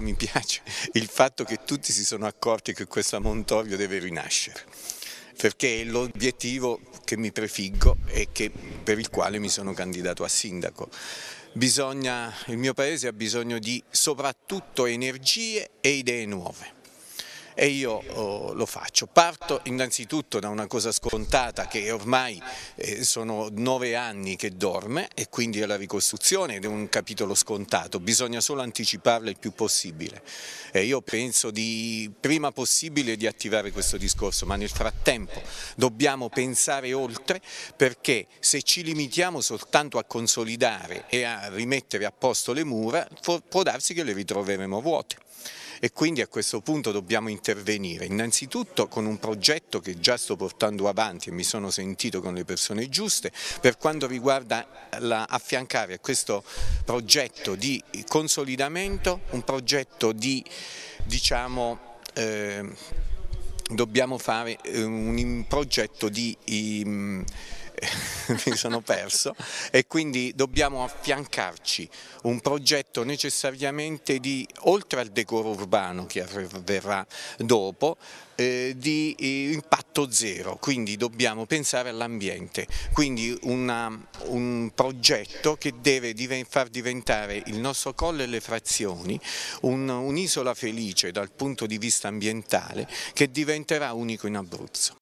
Mi piace il fatto che tutti si sono accorti che questo Montorio deve rinascere, perché è l'obiettivo che mi prefiggo e che, per il quale mi sono candidato a sindaco. Bisogna, il mio paese ha bisogno di soprattutto energie e idee nuove e io oh, lo faccio. Parto innanzitutto da una cosa scontata che ormai eh, sono nove anni che dorme e quindi è la ricostruzione ed è un capitolo scontato, bisogna solo anticiparla il più possibile. E io penso di prima possibile di attivare questo discorso, ma nel frattempo dobbiamo pensare oltre perché se ci limitiamo soltanto a consolidare e a rimettere a posto le mura può darsi che le ritroveremo vuote e quindi a questo punto dobbiamo intervenire innanzitutto con un progetto che già sto portando avanti e mi sono sentito con le persone giuste per quanto riguarda la, affiancare a questo progetto di consolidamento un progetto di diciamo eh, dobbiamo fare eh, un progetto di... Um, mi sono perso, e quindi dobbiamo affiancarci un progetto necessariamente di, oltre al decoro urbano che verrà dopo, eh, di eh, impatto zero, quindi dobbiamo pensare all'ambiente, quindi una, un progetto che deve far diventare il nostro colle e le frazioni un'isola un felice dal punto di vista ambientale che diventerà unico in Abruzzo.